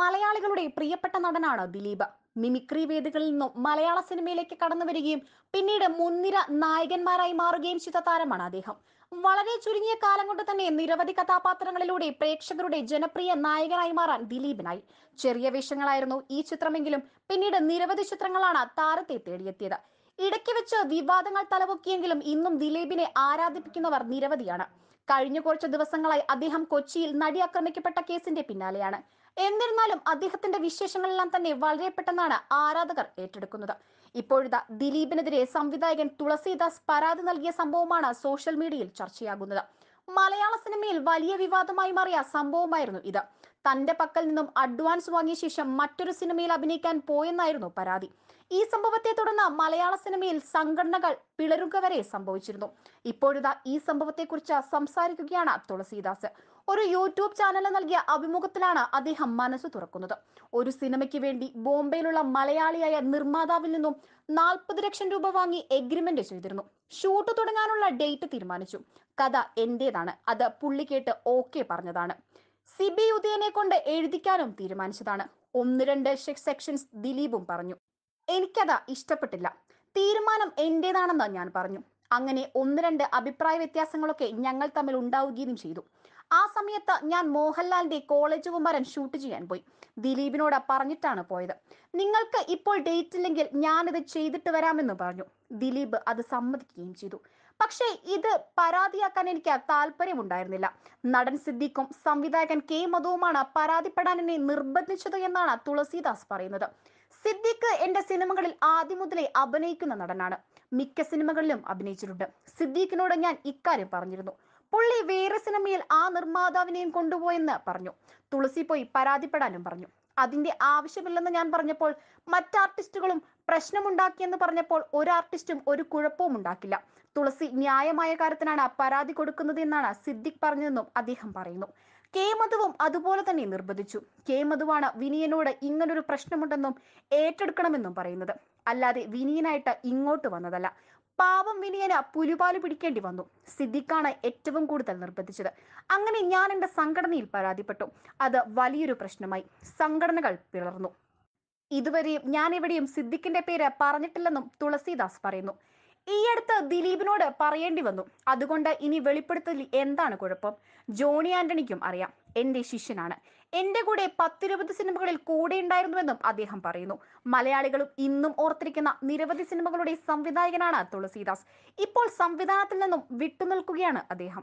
മലയാളികളുടെ പ്രിയപ്പെട്ട നടനാണ് ദിലീപ് മിമിക്രി വേദികളിൽ നിന്നും മലയാള സിനിമയിലേക്ക് കടന്നു വരികയും പിന്നീട് മുൻനിര നായകന്മാരായി മാറുകയും ചെയ്ത താരമാണ് അദ്ദേഹം വളരെ ചുരുങ്ങിയ കാലം കൊണ്ട് തന്നെ നിരവധി കഥാപാത്രങ്ങളിലൂടെ പ്രേക്ഷകരുടെ ജനപ്രിയ നായകനായി മാറാൻ ദിലീപിനായി ചെറിയ വേഷങ്ങളായിരുന്നു ഈ ചിത്രമെങ്കിലും പിന്നീട് നിരവധി ചിത്രങ്ങളാണ് താരത്തെ തേടിയെത്തിയത് ഇടയ്ക്ക് വെച്ച് വിവാദങ്ങൾ തലപൊക്കിയെങ്കിലും ഇന്നും ദിലീപിനെ ആരാധിപ്പിക്കുന്നവർ നിരവധിയാണ് കഴിഞ്ഞ കുറച്ച് ദിവസങ്ങളായി അദ്ദേഹം കൊച്ചിയിൽ നടി ആക്രമിക്കപ്പെട്ട കേസിന്റെ പിന്നാലെയാണ് എന്നിരുന്നാലും അദ്ദേഹത്തിന്റെ വിശേഷങ്ങളെല്ലാം തന്നെ വളരെ പെട്ടെന്നാണ് ആരാധകർ ഏറ്റെടുക്കുന്നത് ഇപ്പോഴത്തെ ദിലീപിനെതിരെ സംവിധായകൻ തുളസീദാസ് പരാതി നൽകിയ സംഭവമാണ് സോഷ്യൽ മീഡിയയിൽ ചർച്ചയാകുന്നത് മലയാള സിനിമയിൽ വലിയ വിവാദമായി മാറിയ സംഭവമായിരുന്നു ഇത് തന്റെ പക്കൽ നിന്നും അഡ്വാൻസ് വാങ്ങിയ ശേഷം മറ്റൊരു സിനിമയിൽ അഭിനയിക്കാൻ പോയെന്നായിരുന്നു പരാതി ഈ സംഭവത്തെ തുടർന്ന് മലയാള സിനിമയിൽ സംഘടനകൾ പിളരുക വരെ സംഭവിച്ചിരുന്നു ഇപ്പോഴത്തെ ഈ സംഭവത്തെക്കുറിച്ച് സംസാരിക്കുകയാണ് തുളസീദാസ് ഒരു യൂട്യൂബ് ചാനലിന് നൽകിയ അഭിമുഖത്തിലാണ് അദ്ദേഹം മനസ്സ് തുറക്കുന്നത് ഒരു സിനിമയ്ക്ക് വേണ്ടി ബോംബെയിലുള്ള മലയാളിയായ നിർമ്മാതാവിൽ നിന്നും നാൽപ്പത് ലക്ഷം രൂപ വാങ്ങി എഗ്രിമെന്റ് ചെയ്തിരുന്നു ഷൂട്ട് തുടങ്ങാനുള്ള ഡേറ്റ് തീരുമാനിച്ചു കഥ എന്റേതാണ് അത് പുള്ളി കേട്ട് ഓക്കെ പറഞ്ഞതാണ് സിബി ഉദയനെ കൊണ്ട് എഴുതിക്കാനും തീരുമാനിച്ചതാണ് ഒന്ന് രണ്ട് സെക്ഷൻസ് ദിലീപും പറഞ്ഞു എനിക്കത് ഇഷ്ടപ്പെട്ടില്ല തീരുമാനം എന്റേതാണെന്ന് ഞാൻ പറഞ്ഞു അങ്ങനെ ഒന്ന് രണ്ട് അഭിപ്രായ വ്യത്യാസങ്ങളൊക്കെ ഞങ്ങൾ തമ്മിൽ ഉണ്ടാവുകയും ചെയ്തു ആ സമയത്ത് ഞാൻ മോഹൻലാലിന്റെ കോളേജ് കുമാരൻ ഷൂട്ട് ചെയ്യാൻ പോയി ദിലീപിനോട് പറഞ്ഞിട്ടാണ് പോയത് നിങ്ങൾക്ക് ഇപ്പോൾ ഡേറ്റ് ഇല്ലെങ്കിൽ ഞാനിത് ചെയ്തിട്ട് വരാമെന്ന് പറഞ്ഞു ദിലീപ് അത് സമ്മതിക്കുകയും ചെയ്തു പക്ഷേ ഇത് പരാതിയാക്കാൻ എനിക്ക് താല്പര്യമുണ്ടായിരുന്നില്ല നടൻ സിദ്ദിഖും സംവിധായകൻ കെ മധുവുമാണ് പരാതിപ്പെടാൻ എന്നെ നിർബന്ധിച്ചത് എന്നാണ് തുളസീദാസ് പറയുന്നത് സിദ്ദിഖ് എന്റെ സിനിമകളിൽ ആദ്യം മുതലേ അഭിനയിക്കുന്ന നടനാണ് മിക്ക സിനിമകളിലും അഭിനയിച്ചിട്ടുണ്ട് സിദ്ദീഖിനോട് ഞാൻ ഇക്കാര്യം പറഞ്ഞിരുന്നു പുള്ളി വൈറസിന് സിനിമയിൽ ആ നിർമ്മാതാവിനെയും കൊണ്ടുപോയെന്ന് പറഞ്ഞു തുളസി പോയി പരാതിപ്പെടാനും പറഞ്ഞു അതിന്റെ ആവശ്യമില്ലെന്ന് ഞാൻ പറഞ്ഞപ്പോൾ മറ്റ് ആർട്ടിസ്റ്റുകളും പ്രശ്നമുണ്ടാക്കിയെന്ന് പറഞ്ഞപ്പോൾ ഒരു ആർട്ടിസ്റ്റും ഒരു കുഴപ്പവും ഉണ്ടാക്കില്ല തുളസി ന്യായമായ കാര്യത്തിനാണ് പരാതി കൊടുക്കുന്നത് എന്നാണ് സിദ്ദിഖ് പറഞ്ഞതെന്നും അദ്ദേഹം പറയുന്നു കെ മധുവും അതുപോലെ തന്നെ നിർബന്ധിച്ചു കെ മധുവാണ് വിനിയനോട് ഇങ്ങനൊരു പ്രശ്നമുണ്ടെന്നും ഏറ്റെടുക്കണമെന്നും പറയുന്നത് അല്ലാതെ വിനിയനായിട്ട് ഇങ്ങോട്ട് വന്നതല്ല പാവം വിനിയന് പുലിപാല് പിടിക്കേണ്ടി വന്നു സിദ്ദിഖാണ് ഏറ്റവും കൂടുതൽ നിർബന്ധിച്ചത് അങ്ങനെ ഞാൻ എൻ്റെ സംഘടനയിൽ പരാതിപ്പെട്ടു അത് വലിയൊരു പ്രശ്നമായി സംഘടനകൾ പിളർന്നു ഇതുവരെയും ഞാൻ എവിടെയും സിദ്ദിഖിന്റെ പേര് പറഞ്ഞിട്ടില്ലെന്നും തുളസീദാസ് പറയുന്നു ഈ അടുത്ത് ദിലീപിനോട് പറയേണ്ടി വന്നു അതുകൊണ്ട് ഇനി വെളിപ്പെടുത്തൽ എന്താണ് കുഴപ്പം ജോണി ആന്റണിക്കും അറിയാം എന്റെ ശിഷ്യനാണ് എന്റെ കൂടെ പത്തിരുപത് സിനിമകളിൽ കൂടെ ഉണ്ടായിരുന്നുവെന്നും അദ്ദേഹം പറയുന്നു മലയാളികളും ഇന്നും ഓർത്തിരിക്കുന്ന നിരവധി സിനിമകളുടെ സംവിധായകനാണ് തുളസീദാസ് ഇപ്പോൾ സംവിധാനത്തിൽ നിന്നും വിട്ടുനിൽക്കുകയാണ് അദ്ദേഹം